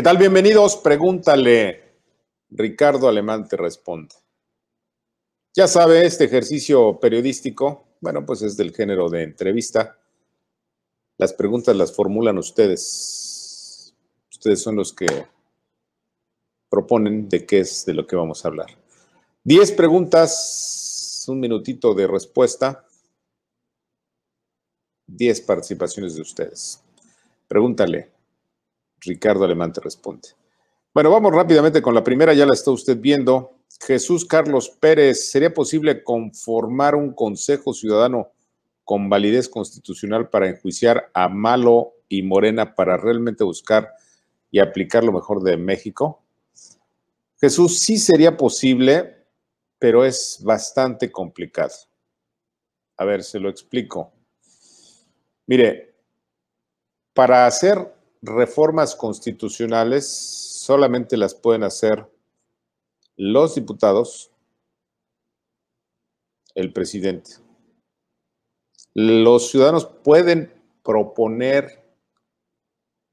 ¿Qué tal? Bienvenidos. Pregúntale. Ricardo Alemán te responde. Ya sabe, este ejercicio periodístico, bueno, pues es del género de entrevista. Las preguntas las formulan ustedes. Ustedes son los que proponen de qué es de lo que vamos a hablar. Diez preguntas, un minutito de respuesta. Diez participaciones de ustedes. Pregúntale. Ricardo Alemán te responde. Bueno, vamos rápidamente con la primera, ya la está usted viendo. Jesús Carlos Pérez, ¿sería posible conformar un consejo ciudadano con validez constitucional para enjuiciar a Malo y Morena para realmente buscar y aplicar lo mejor de México? Jesús, sí sería posible, pero es bastante complicado. A ver, se lo explico. Mire, para hacer reformas constitucionales solamente las pueden hacer los diputados, el presidente. Los ciudadanos pueden proponer,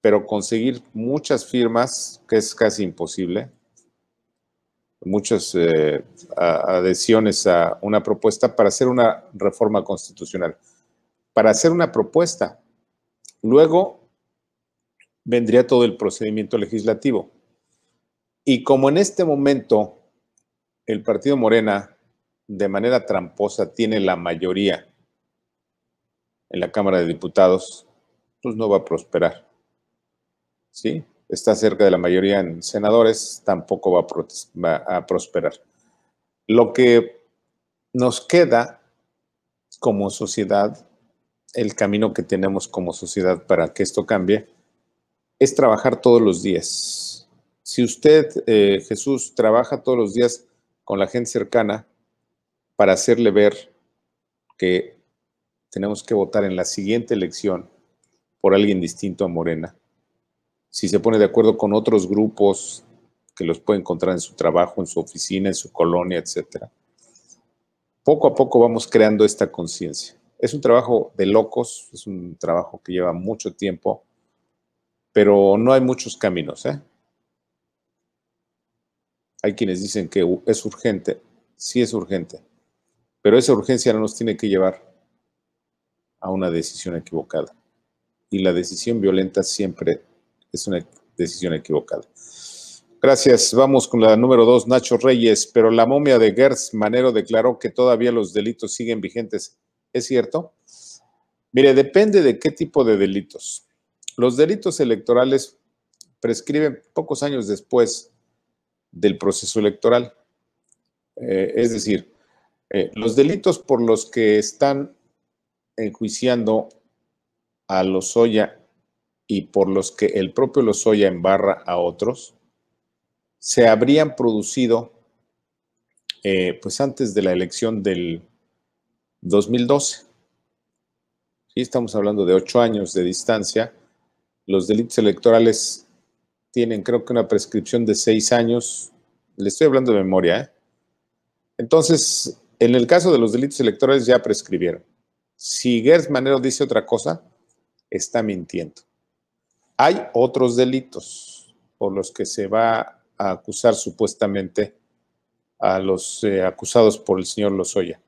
pero conseguir muchas firmas, que es casi imposible, muchas eh, adhesiones a una propuesta para hacer una reforma constitucional, para hacer una propuesta. Luego vendría todo el procedimiento legislativo. Y como en este momento el Partido Morena, de manera tramposa, tiene la mayoría en la Cámara de Diputados, pues no va a prosperar. ¿Sí? Está cerca de la mayoría en senadores, tampoco va a, va a prosperar. Lo que nos queda como sociedad, el camino que tenemos como sociedad para que esto cambie, es trabajar todos los días. Si usted, eh, Jesús, trabaja todos los días con la gente cercana para hacerle ver que tenemos que votar en la siguiente elección por alguien distinto a Morena, si se pone de acuerdo con otros grupos que los puede encontrar en su trabajo, en su oficina, en su colonia, etcétera. Poco a poco vamos creando esta conciencia. Es un trabajo de locos, es un trabajo que lleva mucho tiempo, pero no hay muchos caminos. ¿eh? Hay quienes dicen que es urgente, sí es urgente, pero esa urgencia no nos tiene que llevar a una decisión equivocada. Y la decisión violenta siempre es una decisión equivocada. Gracias. Vamos con la número dos, Nacho Reyes. Pero la momia de Gertz Manero declaró que todavía los delitos siguen vigentes. ¿Es cierto? Mire, depende de qué tipo de delitos. Los delitos electorales prescriben pocos años después del proceso electoral. Eh, es decir, eh, los delitos por los que están enjuiciando a Lozoya y por los que el propio Lozoya embarra a otros, se habrían producido eh, pues antes de la elección del 2012. estamos hablando de ocho años de distancia los delitos electorales tienen creo que una prescripción de seis años. Le estoy hablando de memoria. ¿eh? Entonces, en el caso de los delitos electorales ya prescribieron. Si Gertz Manero dice otra cosa, está mintiendo. Hay otros delitos por los que se va a acusar supuestamente a los eh, acusados por el señor Lozoya.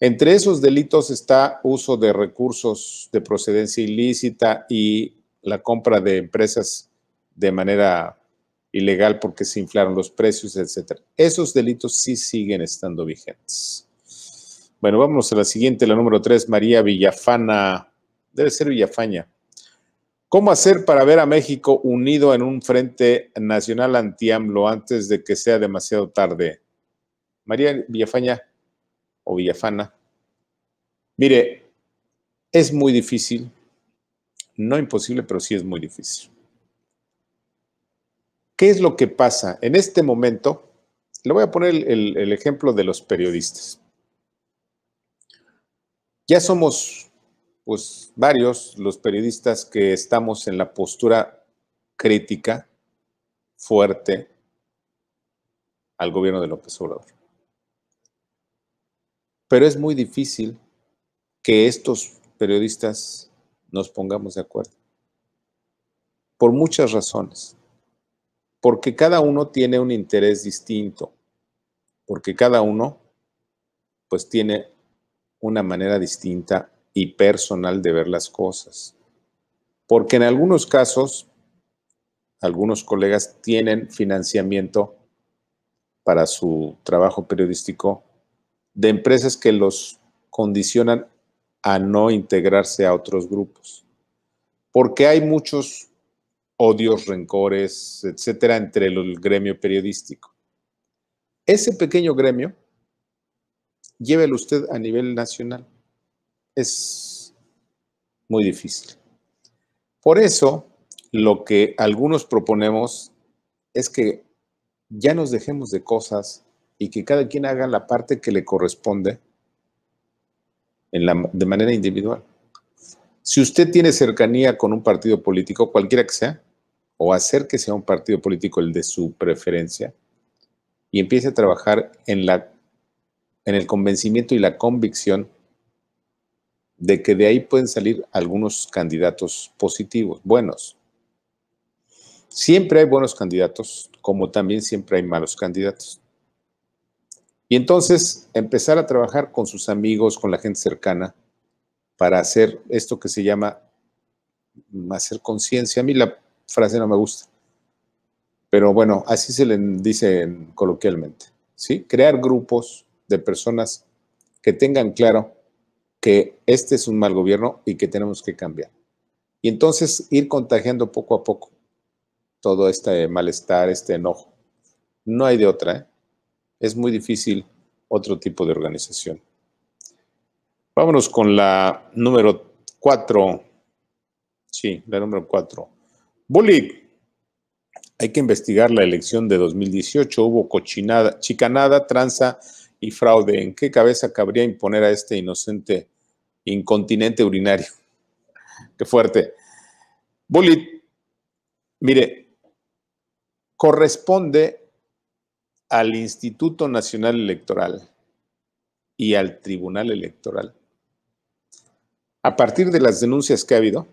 Entre esos delitos está uso de recursos de procedencia ilícita y la compra de empresas de manera ilegal porque se inflaron los precios, etcétera. Esos delitos sí siguen estando vigentes. Bueno, vamos a la siguiente, la número 3, María Villafana, debe ser Villafaña. ¿Cómo hacer para ver a México unido en un frente nacional anti-AMLO antes de que sea demasiado tarde? María Villafaña o Villafana. Mire, es muy difícil, no imposible, pero sí es muy difícil. ¿Qué es lo que pasa? En este momento, le voy a poner el, ejemplo de los periodistas. Ya somos, pues, varios los periodistas que estamos en la postura crítica, fuerte, al gobierno de López Obrador. Pero es muy difícil que estos periodistas nos pongamos de acuerdo. Por muchas razones. Porque cada uno tiene un interés distinto. Porque cada uno, pues, tiene una manera distinta y personal de ver las cosas. Porque en algunos casos, algunos colegas tienen financiamiento para su trabajo periodístico de empresas que los condicionan a no integrarse a otros grupos. Porque hay muchos odios, rencores, etcétera, entre el gremio periodístico. Ese pequeño gremio, llévelo usted a nivel nacional. Es muy difícil. Por eso, lo que algunos proponemos es que ya nos dejemos de cosas y que cada quien haga la parte que le corresponde la, de manera individual. Si usted tiene cercanía con un partido político, cualquiera que sea, o hacer que sea un partido político el de su preferencia, y empiece a trabajar en, la, en el convencimiento y la convicción de que de ahí pueden salir algunos candidatos positivos, buenos. Siempre hay buenos candidatos, como también siempre hay malos candidatos. Y entonces empezar a trabajar con sus amigos, con la gente cercana, para hacer esto que se llama mm, hacer conciencia. A mí la frase no me gusta, pero bueno, así se le dice coloquialmente. ¿sí? Crear grupos de personas que tengan claro que este es un mal gobierno y que tenemos que cambiar. Y entonces ir contagiando poco a poco todo este malestar, este enojo. No hay de otra. ¿eh? es muy difícil otro tipo de organización. Vámonos con la número cuatro. Sí, la número cuatro. bullying Hay que investigar la elección de 2018. Hubo cochinada, chicanada, tranza y fraude. ¿En qué cabeza cabría imponer a este inocente incontinente urinario? Qué fuerte. Bullit. mire, corresponde al Instituto Nacional Electoral y al Tribunal Electoral. A partir de las denuncias que ha habido,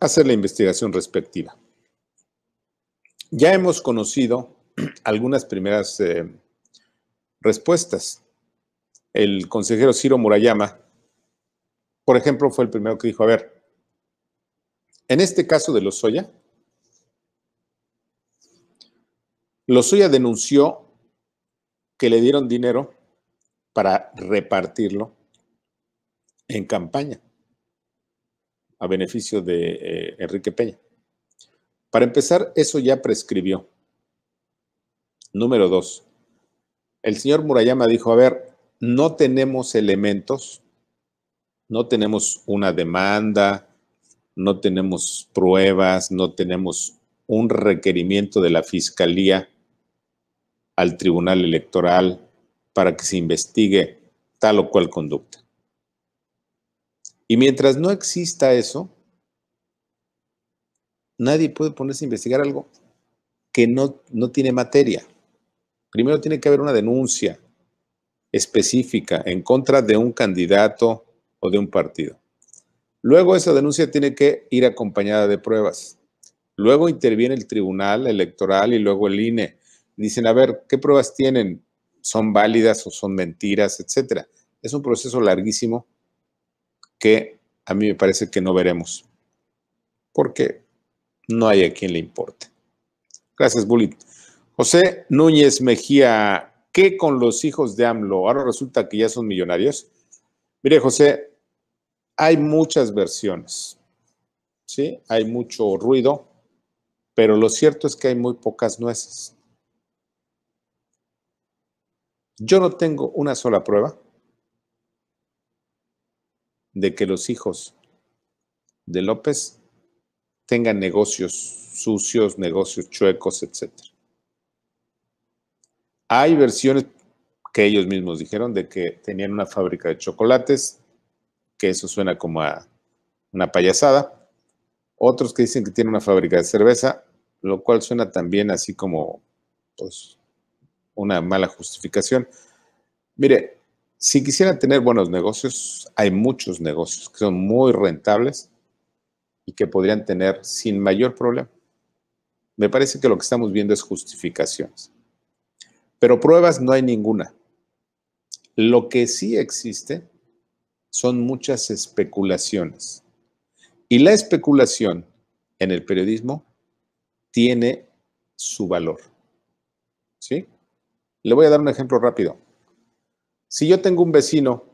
hacer la investigación respectiva. Ya hemos conocido algunas primeras eh, respuestas. El consejero Ciro Murayama, por ejemplo, fue el primero que dijo, a ver, en este caso de los soya". suya denunció que le dieron dinero para repartirlo en campaña a beneficio de eh, Enrique Peña. Para empezar, eso ya prescribió. Número dos, el señor Murayama dijo, a ver, no tenemos elementos, no tenemos una demanda, no tenemos pruebas, no tenemos un requerimiento de la fiscalía al Tribunal Electoral para que se investigue tal o cual conducta. Y mientras no exista eso, nadie puede ponerse a investigar algo que no, no tiene materia. Primero tiene que haber una denuncia específica en contra de un candidato o de un partido. Luego esa denuncia tiene que ir acompañada de pruebas. Luego interviene el Tribunal Electoral y luego el INE dicen, a ver, ¿qué pruebas tienen? ¿Son válidas o son mentiras, etcétera? Es un proceso larguísimo que a mí me parece que no veremos, porque no hay a quien le importe. Gracias, Bulit. José Núñez Mejía, ¿qué con los hijos de AMLO? Ahora resulta que ya son millonarios. Mire, José, hay muchas versiones, ¿sí? Hay mucho ruido, pero lo cierto es que hay muy pocas nueces. Yo no tengo una sola prueba de que los hijos de López tengan negocios sucios, negocios chuecos, etc. Hay versiones que ellos mismos dijeron de que tenían una fábrica de chocolates, que eso suena como a una payasada. Otros que dicen que tienen una fábrica de cerveza, lo cual suena también así como, pues, una mala justificación. Mire, si quisieran tener buenos negocios, hay muchos negocios que son muy rentables y que podrían tener sin mayor problema. Me parece que lo que estamos viendo es justificaciones. Pero pruebas no hay ninguna. Lo que sí existe son muchas especulaciones. Y la especulación en el periodismo tiene su valor. ¿Sí? Le voy a dar un ejemplo rápido. Si yo tengo un vecino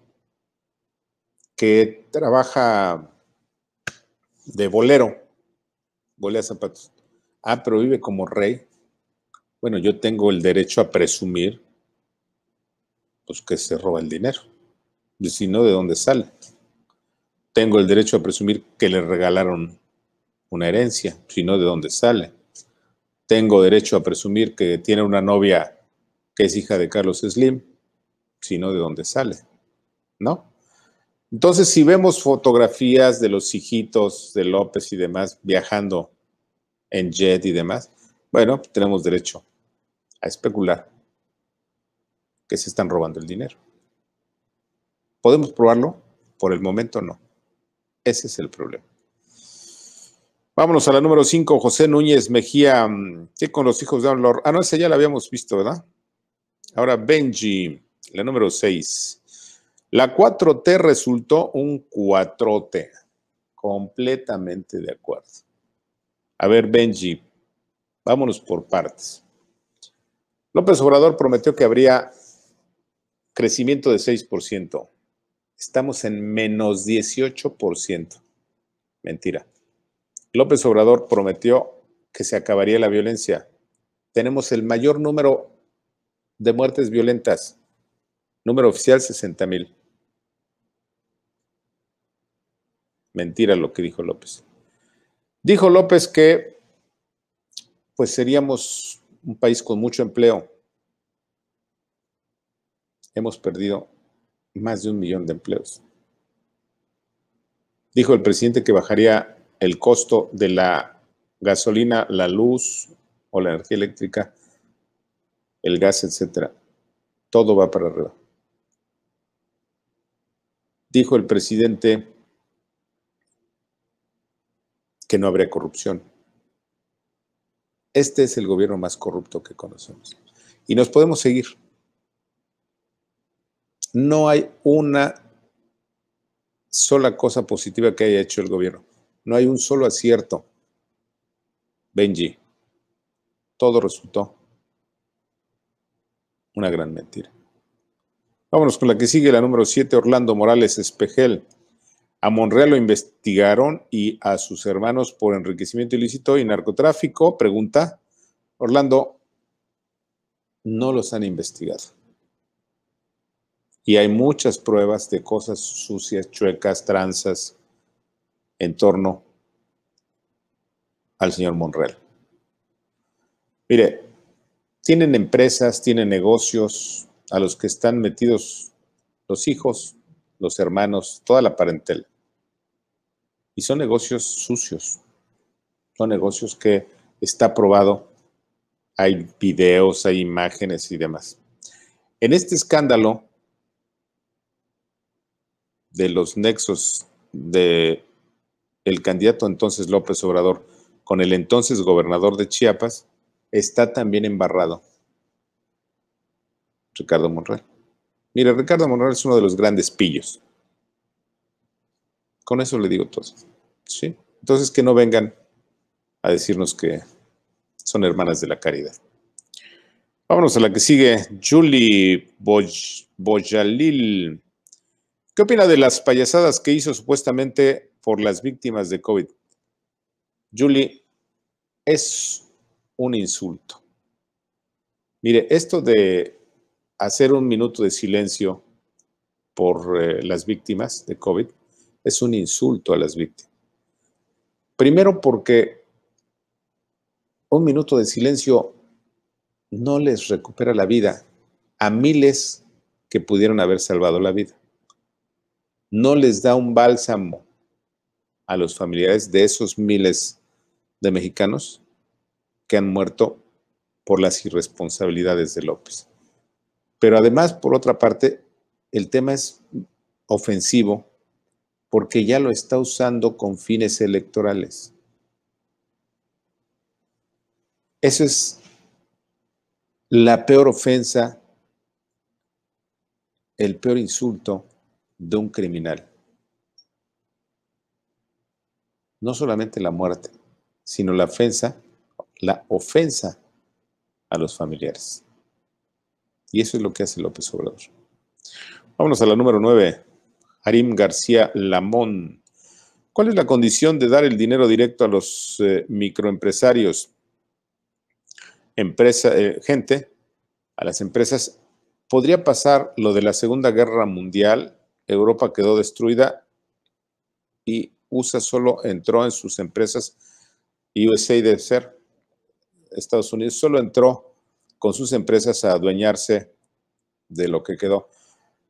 que trabaja de bolero, golea zapatos, ah, pero vive como rey, bueno, yo tengo el derecho a presumir pues que se roba el dinero. Y si no, ¿de dónde sale? Tengo el derecho a presumir que le regalaron una herencia, si no, ¿de dónde sale? Tengo derecho a presumir que tiene una novia que es hija de Carlos Slim, sino de dónde sale, ¿no? Entonces, si vemos fotografías de los hijitos de López y demás viajando en jet y demás, bueno, tenemos derecho a especular que se están robando el dinero. ¿Podemos probarlo? Por el momento no. Ese es el problema. Vámonos a la número 5, José Núñez Mejía, mm, que con los hijos de Ah, no, esa ya lo habíamos visto, ¿verdad? Ahora, Benji, la número 6. La 4T resultó un 4T. Completamente de acuerdo. A ver, Benji, vámonos por partes. López Obrador prometió que habría crecimiento de 6%. Estamos en menos 18%. Mentira. López Obrador prometió que se acabaría la violencia. Tenemos el mayor número de muertes violentas. Número oficial 60 mil. Mentira lo que dijo López. Dijo López que pues seríamos un país con mucho empleo. Hemos perdido más de un millón de empleos. Dijo el presidente que bajaría el costo de la gasolina, la luz o la energía eléctrica el gas, etcétera. Todo va para arriba. Dijo el presidente que no habría corrupción. Este es el gobierno más corrupto que conocemos. Y nos podemos seguir. No hay una sola cosa positiva que haya hecho el gobierno. No hay un solo acierto. Benji, todo resultó una gran mentira. Vámonos con la que sigue, la número 7, Orlando Morales Espejel. A Monreal lo investigaron y a sus hermanos por enriquecimiento ilícito y narcotráfico. Pregunta, Orlando, no los han investigado. Y hay muchas pruebas de cosas sucias, chuecas, tranzas en torno al señor Monreal. Mire, tienen empresas, tienen negocios, a los que están metidos los hijos, los hermanos, toda la parentela. Y son negocios sucios, son negocios que está probado, hay videos, hay imágenes y demás. En este escándalo de los nexos de el candidato entonces López Obrador con el entonces gobernador de Chiapas, está también embarrado. Ricardo Monreal. Mira, Ricardo Monreal es uno de los grandes pillos. Con eso le digo todo. ¿Sí? Entonces que no vengan a decirnos que son hermanas de la caridad. Vámonos a la que sigue. Julie Bojalil. Boyalil. ¿Qué opina de las payasadas que hizo supuestamente por las víctimas de COVID? Julie, es un insulto. Mire, esto de hacer un minuto de silencio por eh, las víctimas de COVID es un insulto a las víctimas. Primero porque un minuto de silencio no les recupera la vida a miles que pudieron haber salvado la vida. No les da un bálsamo a los familiares de esos miles de mexicanos que han muerto por las irresponsabilidades de López. Pero además, por otra parte, el tema es ofensivo porque ya lo está usando con fines electorales. Esa es la peor ofensa, el peor insulto de un criminal. No solamente la muerte, sino la ofensa la ofensa a los familiares. Y eso es lo que hace López Obrador. Vámonos a la número 9. Arim García Lamón. ¿Cuál es la condición de dar el dinero directo a los eh, microempresarios? Empresa, eh, gente, a las empresas. Podría pasar lo de la Segunda Guerra Mundial. Europa quedó destruida y USA solo entró en sus empresas USA de ser Estados Unidos solo entró con sus empresas a adueñarse de lo que quedó.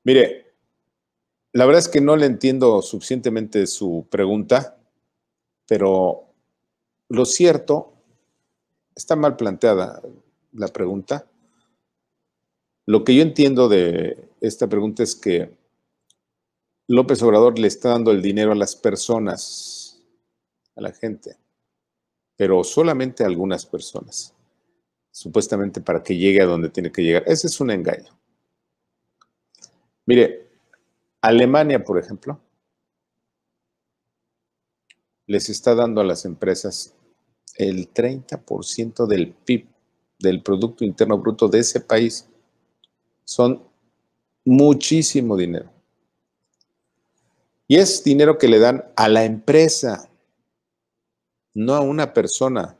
Mire, la verdad es que no le entiendo suficientemente su pregunta, pero lo cierto, está mal planteada la pregunta. Lo que yo entiendo de esta pregunta es que López Obrador le está dando el dinero a las personas, a la gente pero solamente algunas personas, supuestamente para que llegue a donde tiene que llegar. Ese es un engaño. Mire, Alemania, por ejemplo, les está dando a las empresas el 30% del PIB, del Producto Interno Bruto de ese país. Son muchísimo dinero. Y es dinero que le dan a la empresa no a una persona,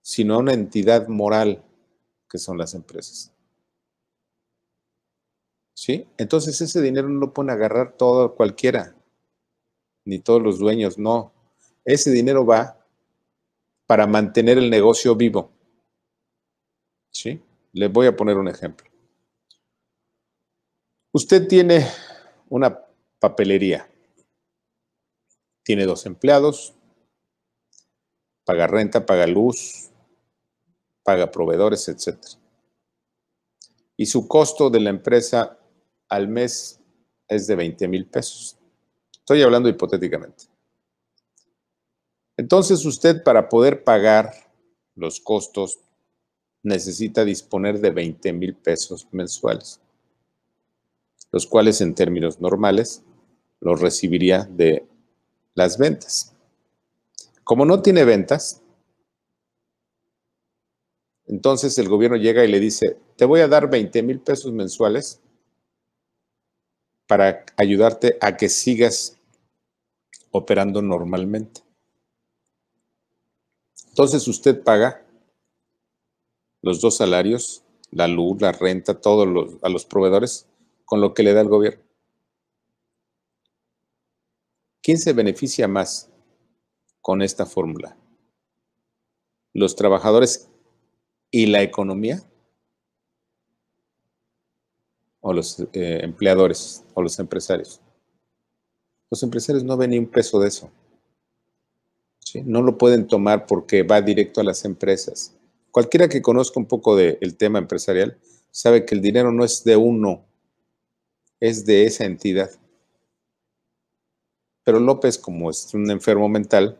sino a una entidad moral que son las empresas. ¿Sí? Entonces ese dinero no lo pueden agarrar todo cualquiera, ni todos los dueños, no. Ese dinero va para mantener el negocio vivo. ¿Sí? Les voy a poner un ejemplo. Usted tiene una papelería. Tiene dos empleados, paga renta, paga luz, paga proveedores, etc. Y su costo de la empresa al mes es de 20 mil pesos. Estoy hablando hipotéticamente. Entonces usted para poder pagar los costos necesita disponer de 20 mil pesos mensuales, los cuales en términos normales los recibiría de las ventas. Como no tiene ventas, entonces el gobierno llega y le dice, te voy a dar 20 mil pesos mensuales para ayudarte a que sigas operando normalmente. Entonces usted paga los dos salarios, la luz, la renta, todos a los proveedores, con lo que le da el gobierno. ¿Quién se beneficia más? con esta fórmula. Los trabajadores y la economía o los eh, empleadores o los empresarios. Los empresarios no ven ni un peso de eso. No lo pueden tomar porque va directo a las empresas. Cualquiera que conozca un poco del tema empresarial sabe que el dinero no es de uno, es de esa entidad. Pero López, como es un enfermo mental,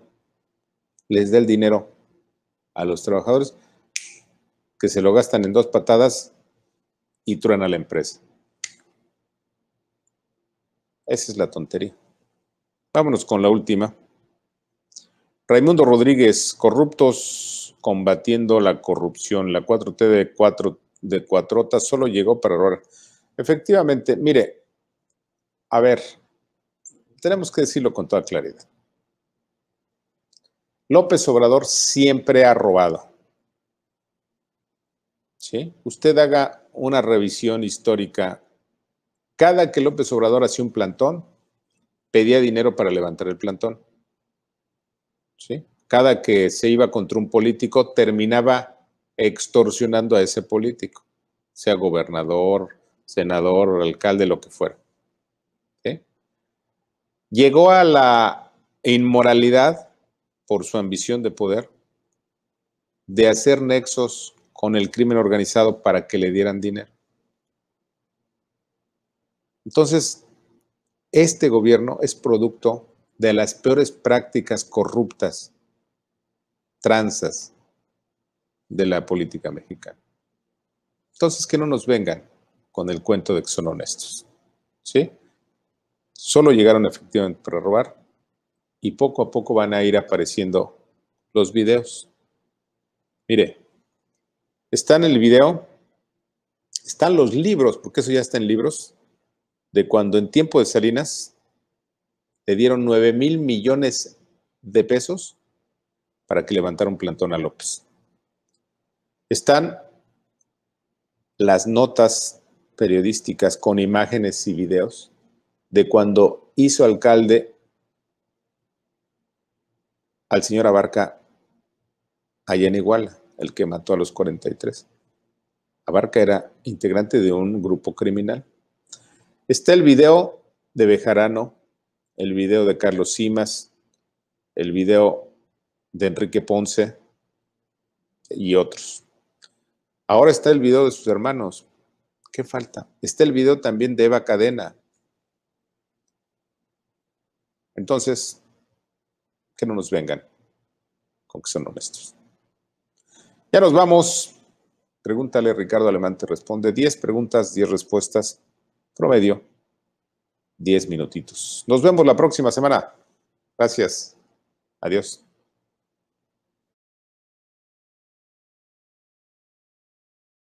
les da el dinero a los trabajadores, que se lo gastan en dos patadas y truena la empresa. Esa es la tontería. Vámonos con la última. Raimundo Rodríguez, corruptos combatiendo la corrupción. La 4T de, 4, de Cuatrota solo llegó para ahora. Efectivamente, mire, a ver, tenemos que decirlo con toda claridad. López Obrador siempre ha robado. ¿Sí? Usted haga una revisión histórica. Cada que López Obrador hacía un plantón, pedía dinero para levantar el plantón. Cada que se iba contra un político, terminaba extorsionando a ese político, sea gobernador, senador, alcalde, lo que fuera. Llegó a la inmoralidad por su ambición de poder, de hacer nexos con el crimen organizado para que le dieran dinero. Entonces, este gobierno es producto de las peores prácticas corruptas, tranzas de la política mexicana. Entonces, que no nos vengan con el cuento de que son honestos. ¿Sí? Solo llegaron efectivamente para robar, y poco a poco van a ir apareciendo los videos. Mire, está en el video, están los libros, porque eso ya está en libros, de cuando en tiempo de Salinas le dieron 9 mil millones de pesos para que levantara un plantón a López. Están las notas periodísticas con imágenes y videos de cuando hizo alcalde al señor Abarca allá en Iguala, el que mató a los 43. Abarca era integrante de un grupo criminal. Está el video de Bejarano, el video de Carlos Simas, el video de Enrique Ponce y otros. Ahora está el video de sus hermanos. ¿Qué falta? Está el video también de Eva Cadena. Entonces, que no nos vengan con que son honestos. Ya nos vamos. Pregúntale, Ricardo Alemán te responde. 10 preguntas, 10 respuestas, promedio, 10 minutitos. Nos vemos la próxima semana. Gracias. Adiós.